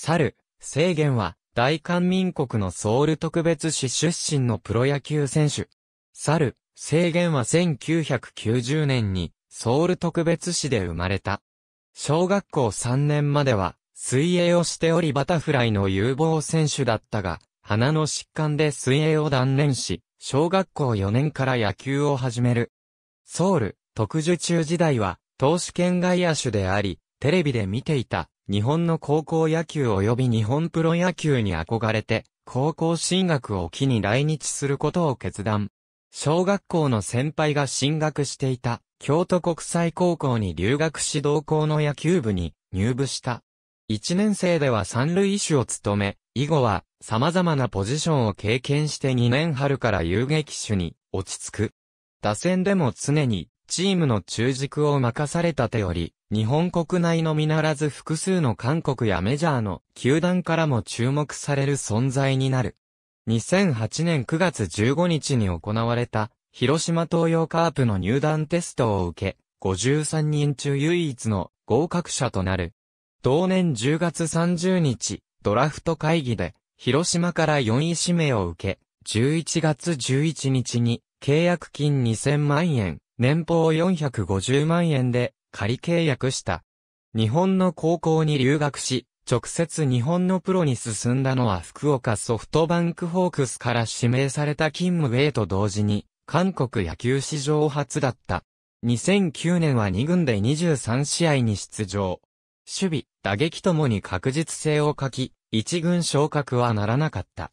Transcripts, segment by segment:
猿、制限は、大韓民国のソウル特別市出身のプロ野球選手。猿、制限は1990年に、ソウル特別市で生まれた。小学校3年までは、水泳をしておりバタフライの有望選手だったが、鼻の疾患で水泳を断念し、小学校4年から野球を始める。ソウル、特殊中時代は、投手圏外野手であり、テレビで見ていた、日本の高校野球及び日本プロ野球に憧れて、高校進学を機に来日することを決断。小学校の先輩が進学していた京都国際高校に留学し同校の野球部に入部した。1年生では三塁手を務め、以後は様々なポジションを経験して2年春から遊撃手に落ち着く。打線でも常にチームの中軸を任された手より、日本国内のみならず複数の韓国やメジャーの球団からも注目される存在になる。2008年9月15日に行われた広島東洋カープの入団テストを受け、53人中唯一の合格者となる。同年10月30日、ドラフト会議で、広島から4位指名を受け、11月11日に、契約金2000万円、年俸450万円で、仮契約した。日本の高校に留学し、直接日本のプロに進んだのは福岡ソフトバンクホークスから指名された勤務ウェイと同時に、韓国野球史上初だった。2009年は2軍で23試合に出場。守備、打撃ともに確実性を欠き、1軍昇格はならなかった。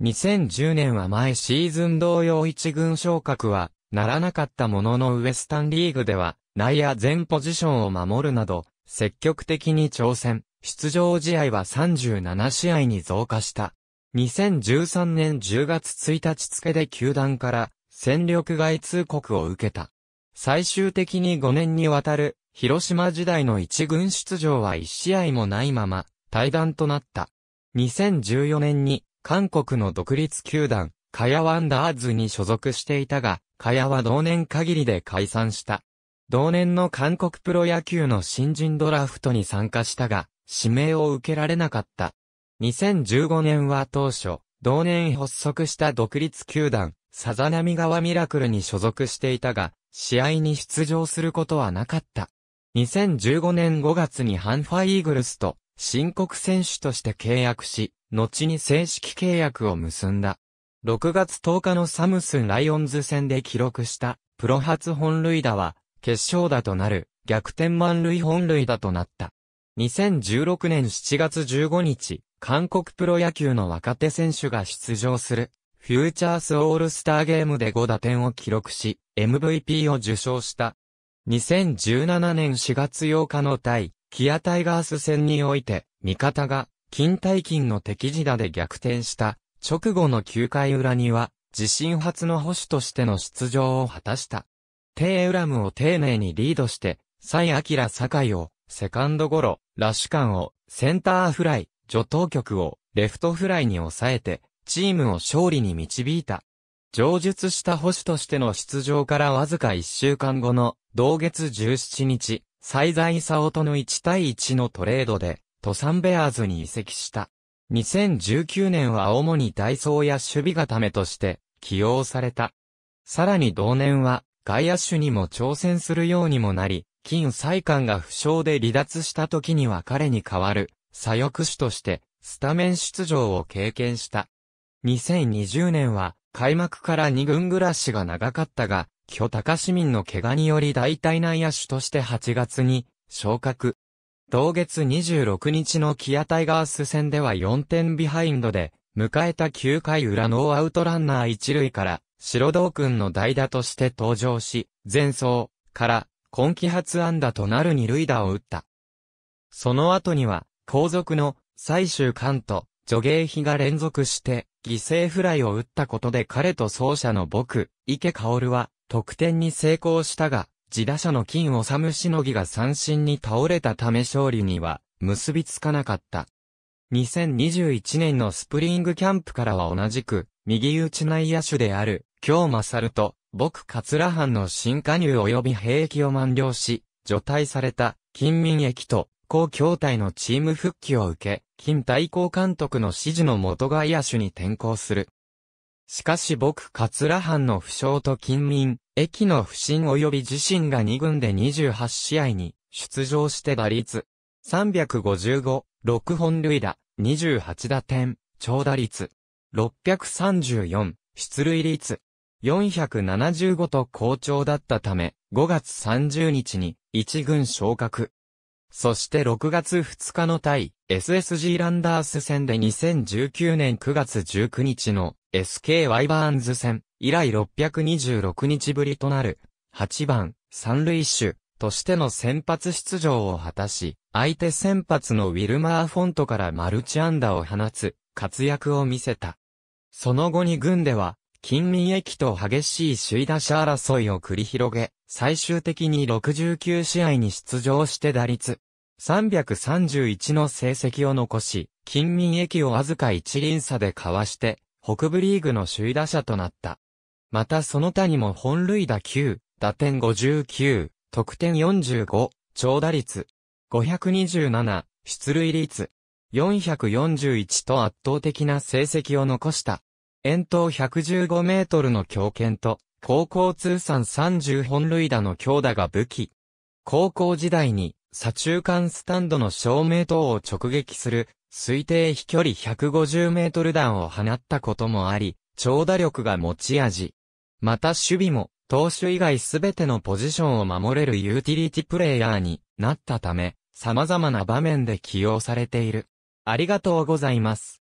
2010年は前シーズン同様1軍昇格はならなかったもののウエスタンリーグでは内野全ポジションを守るなど、積極的に挑戦、出場試合は37試合に増加した。2013年10月1日付で球団から戦力外通告を受けた。最終的に5年にわたる広島時代の一軍出場は1試合もないまま退団となった。2014年に韓国の独立球団、カヤワンダーズに所属していたが、カヤは同年限りで解散した。同年の韓国プロ野球の新人ドラフトに参加したが、指名を受けられなかった。2015年は当初、同年発足した独立球団、サナミ・ガ川ミラクルに所属していたが、試合に出場することはなかった。2015年5月にハンファイーグルスと申告選手として契約し、後に正式契約を結んだ。6月10日のサムスンライオンズ戦で記録したプロ初本塁打は決勝打となる逆転満塁本塁打となった。2016年7月15日、韓国プロ野球の若手選手が出場するフューチャースオールスターゲームで5打点を記録し、MVP を受賞した。2017年4月8日の対、キアタイガース戦において、味方が、金対金の敵地打で逆転した、直後の9回裏には、自身初の保守としての出場を果たした。テイウラムを丁寧にリードして、蔡明堺を、セカンドゴロ、ラッシュ間を、センターフライ、助投局を、レフトフライに抑えて、チームを勝利に導いた。上述した保守としての出場からわずか1週間後の、同月17日、最在をとの1対1のトレードで、トサンベアーズに移籍した。2019年は主にダイソーや守備固めとして、起用された。さらに同年は、外野手にも挑戦するようにもなり、金蔡官が負傷で離脱した時には彼に代わる、左翼手として、スタメン出場を経験した。2020年は、開幕から2軍暮らしが長かったが、巨高市民の怪我により代替内野手として8月に、昇格。同月26日のキアタイガース戦では4点ビハインドで、迎えた9回裏ノーアウトランナー1塁から、白道君の代打として登場し、前走から今季初安打となる二塁打を打った。その後には、後続の最終関と助芸費が連続して犠牲フライを打ったことで彼と走者の僕、池薫は得点に成功したが、自打者の金治むしのぎが三振に倒れたため勝利には結びつかなかった。2021年のスプリングキャンプからは同じく、右打ち内野手である、京勝と、僕桂藩の新加入及び兵役を満了し、除隊された、近民駅と、高兄弟のチーム復帰を受け、近大公監督の指示の元外野手に転向する。しかし僕桂藩の負傷と近民、駅の不振及び自身が2軍で28試合に出場して打率355、6本塁打、28打点、長打率634、出塁率475と好調だったため、5月30日に1軍昇格。そして6月2日の対 SSG ランダース戦で2019年9月19日の SK ワイバーンズ戦以来626日ぶりとなる8番三塁手としての先発出場を果たし、相手先発のウィルマー・フォントからマルチアダーを放つ活躍を見せた。その後に軍では近民駅と激しい首位打者争いを繰り広げ、最終的に69試合に出場して打率331の成績を残し、近民駅をわずか一輪差でかわして、北部リーグの首位打者となった。またその他にも本塁打9、打点59、得点45、長打率527、出塁率441と圧倒的な成績を残した。遠投115メートルの強肩と、高校通算30本塁打の強打が武器。高校時代に、左中間スタンドの照明塔を直撃する、推定飛距離150メートル弾を放ったこともあり、長打力が持ち味。また守備も、投手以外すべてのポジションを守れるユーティリティプレイヤーになったため、様々な場面で起用されている。ありがとうございます。